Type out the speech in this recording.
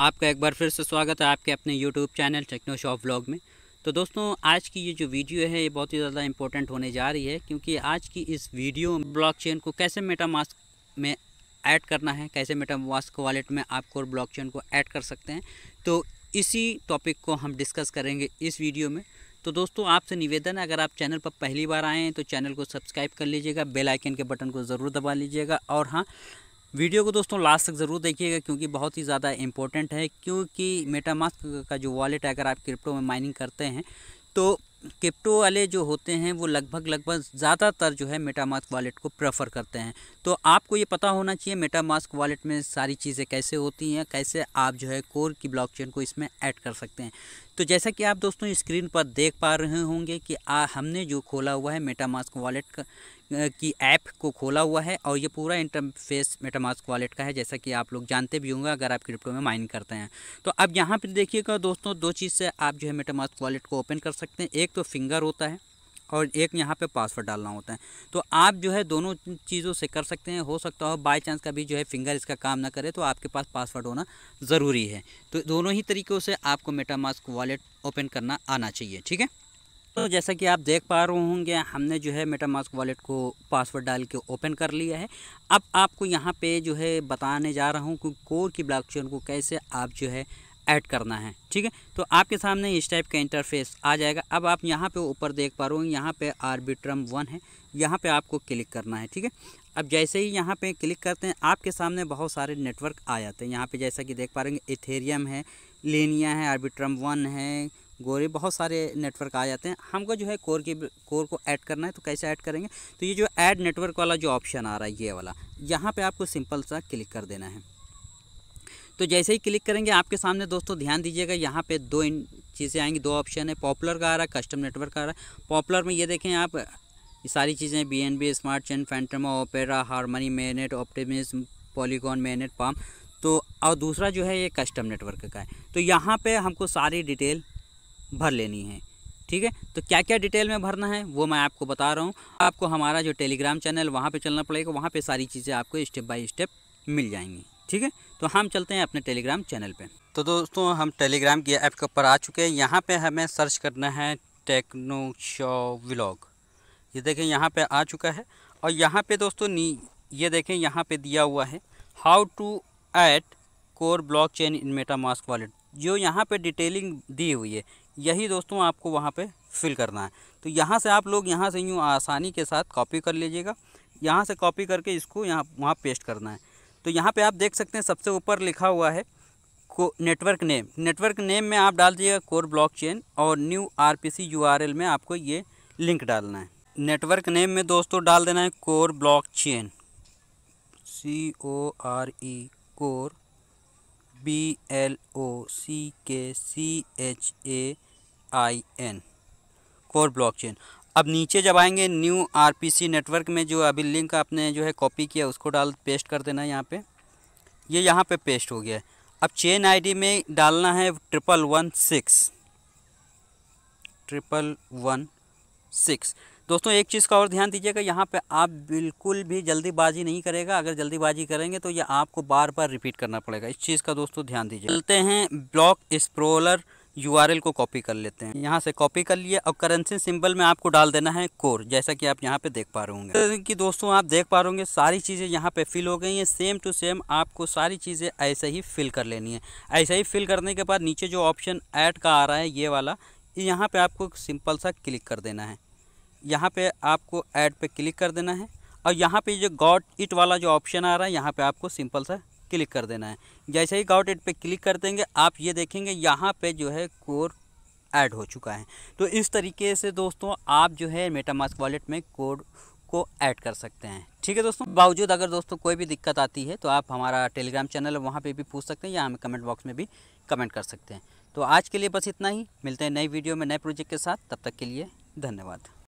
आपका एक बार फिर से स्वागत है आपके अपने YouTube channel techno shop blog में तो दोस्तों आज की ये जो वीडियो है ये बहुत ही ज़्यादा इंपॉर्टेंट होने जा रही है क्योंकि आज की इस वीडियो ब्लॉकचेन को कैसे मेटामास्क में ऐड करना है कैसे मेटामास्क वॉलेट में आप कोर ब्लॉकचेन को ऐड कर सकते हैं तो इसी टॉपिक को हम डिस्कस करेंगे इस वीडियो में तो दोस्तों आपसे निवेदन है अगर आप चैनल पर पहली बार आए हैं तो चैनल को सब्सक्राइब कर लीजिएगा बेलाइकन के बटन को ज़रूर दबा लीजिएगा और हाँ वीडियो को दोस्तों लास्ट तक ज़रूर देखिएगा क्योंकि बहुत ही ज़्यादा इंपॉर्टेंट है क्योंकि मेटामास्क का जो वॉलेट है अगर आप क्रिप्टो में माइनिंग करते हैं तो क्रिप्टो वाले जो होते हैं वो लगभग लगभग ज़्यादातर जो है मेटामास्क वॉलेट को प्रेफर करते हैं तो आपको ये पता होना चाहिए मेटामास्क वॉलेट में सारी चीज़ें कैसे होती हैं कैसे आप जो है कोर की ब्लॉकचेन को इसमें ऐड कर सकते हैं तो जैसा कि आप दोस्तों स्क्रीन पर देख पा रहे होंगे कि आ, हमने जो खोला हुआ है मेटामास्क वॉलेट की ऐप को खोला हुआ है और ये पूरा इंटरफेस मेटामास्क वॉलेट का है जैसा कि आप लोग जानते भी होंगे अगर आप क्रिप्टो में माइन करते हैं तो अब यहाँ पर देखिएगा दोस्तों दो चीज़ से आप जो है मेटामास्क वॉलेट को ओपन कर सकते हैं एक तो फिंगर होता है और एक यहाँ पे पासवर्ड डालना होता है तो आप जो है दोनों चीज़ों से कर सकते हैं हो सकता हो बाय चांस कभी जो है फिंगर इसका काम ना करे तो आपके पास पासवर्ड होना ज़रूरी है तो दोनों ही तरीक़ों से आपको मेटामास्क वॉलेट ओपन करना आना चाहिए ठीक है तो जैसा कि आप देख पा रहे होंगे हमने जो है मेटामास्क वॉलेट को पासवर्ड डाल के ओपन कर लिया है अब आपको यहाँ पे जो है बताने जा रहा हूँ कि कोर की ब्लॉकचेन को कैसे आप जो है ऐड करना है ठीक है तो आपके सामने इस टाइप का इंटरफेस आ जाएगा अब आप यहाँ पे ऊपर देख पा रहे हो यहाँ पे आर्बिट्रम वन है यहाँ पे आपको क्लिक करना है ठीक है अब जैसे ही यहाँ पे क्लिक करते हैं आपके सामने बहुत सारे नेटवर्क आ जाते हैं यहाँ पे जैसा कि देख पा रहे हैं इथेरियम है लेनिया है आर्बिट्रम वन है गोरे बहुत सारे नेटवर्क आ जाते हैं हमको जो है कोर के कोर को ऐड करना है तो कैसे ऐड करेंगे तो ये जो ऐड नेटवर्क वाला जो ऑप्शन आ रहा है ये वाला यहाँ पे आपको सिंपल सा क्लिक कर देना है तो जैसे ही क्लिक करेंगे आपके सामने दोस्तों ध्यान दीजिएगा यहाँ पे दो चीज़ें आएंगी दो ऑप्शन है पॉपुलर का आ रहा है कस्टम नेटवर्क का आ रहा है पॉपुलर में ये देखें आप ये सारी चीज़ें B N B smart chain फैंटमा Opera Harmony mainnet Optimism Polygon mainnet पाम तो और दूसरा जो है ये कस्टम नेटवर्क का है तो यहाँ पर हमको सारी डिटेल भर लेनी है ठीक है तो क्या क्या डिटेल में भरना है वो मैं आपको बता रहा हूँ आपको हमारा जो टेलीग्राम चैनल वहाँ पे चलना पड़ेगा वहाँ पे सारी चीज़ें आपको स्टेप बाय स्टेप मिल जाएंगी ठीक है तो हम चलते हैं अपने टेलीग्राम चैनल पर तो दोस्तों हम टेलीग्राम की ऐप ऊपर आ चुके हैं यहाँ पर हमें सर्च करना है टेक्नो शो व्लॉग ये देखें यहाँ पे आ चुका है और यहाँ पे दोस्तों नी ये देखें यहाँ पे दिया हुआ है how to add core block chain in MetaMask wallet जो यहाँ पर डिटेलिंग दी हुई है यही दोस्तों आपको वहाँ पर फिल करना है तो यहाँ से आप लोग यहाँ से यूँ आसानी के साथ कॉपी कर लीजिएगा यहाँ से कॉपी करके इसको यहाँ वहाँ पेस्ट करना है तो यहाँ पे आप देख सकते हैं सबसे ऊपर लिखा हुआ है को नेटवर्क नेम नेटवर्क नेम में आप डाल दिएगा कोर ब्लॉकचेन और न्यू आरपीसी यूआरएल में आपको ये लिंक डालना है नेटवर्क नेम में दोस्तों डाल देना है core blockchain C O R E core B L O C K C H A I N core blockchain अब नीचे जब आएंगे न्यू आरपीसी नेटवर्क में जो अभी लिंक आपने जो है कॉपी किया उसको डाल पेस्ट कर देना यहाँ पे ये यह यहाँ पे पेस्ट हो गया है अब चेन आईडी में डालना है triple one six triple one six दोस्तों एक चीज़ का और ध्यान दीजिएगा यहाँ पे आप बिल्कुल भी जल्दीबाजी नहीं करेगा अगर जल्दीबाजी करेंगे तो ये आपको बार बार रिपीट करना पड़ेगा इस चीज़ का दोस्तों ध्यान दीजिए चलते हैं ब्लॉक स्प्रोलर यूआरएल को कॉपी कर लेते हैं यहाँ से कॉपी कर लिए और करेंसी सिंबल में आपको डाल देना है कोर जैसा कि आप यहाँ पे देख पा रहे होंगे कि दोस्तों आप देख पा रहे होंगे सारी चीज़ें यहाँ पे फिल हो गई हैं सेम टू सेम आपको सारी चीज़ें ऐसे ही फिल कर लेनी है ऐसे ही फिल करने के बाद नीचे जो ऑप्शन ऐड का आ रहा है ये वाला यहाँ पर आपको सिंपल सा क्लिक कर देना है यहाँ पर आपको ऐड पर क्लिक कर देना है और यहाँ पर जो गॉड इट वाला जो ऑप्शन आ रहा है यहाँ पर आपको सिंपल सा क्लिक कर देना है जैसे ही गाउट एड पे क्लिक कर देंगे आप ये देखेंगे यहाँ पे जो है कोर ऐड हो चुका है तो इस तरीके से दोस्तों आप जो है मेटामास्क वॉलेट में कोड को ऐड कर सकते हैं ठीक है दोस्तों बावजूद अगर दोस्तों कोई भी दिक्कत आती है तो आप हमारा टेलीग्राम चैनल वहाँ पे भी पूछ सकते हैं या हमें कमेंट बॉक्स में भी कमेंट कर सकते हैं तो आज के लिए बस इतना ही मिलते हैं नई वीडियो में नए प्रोजेक्ट के साथ तब तक के लिए धन्यवाद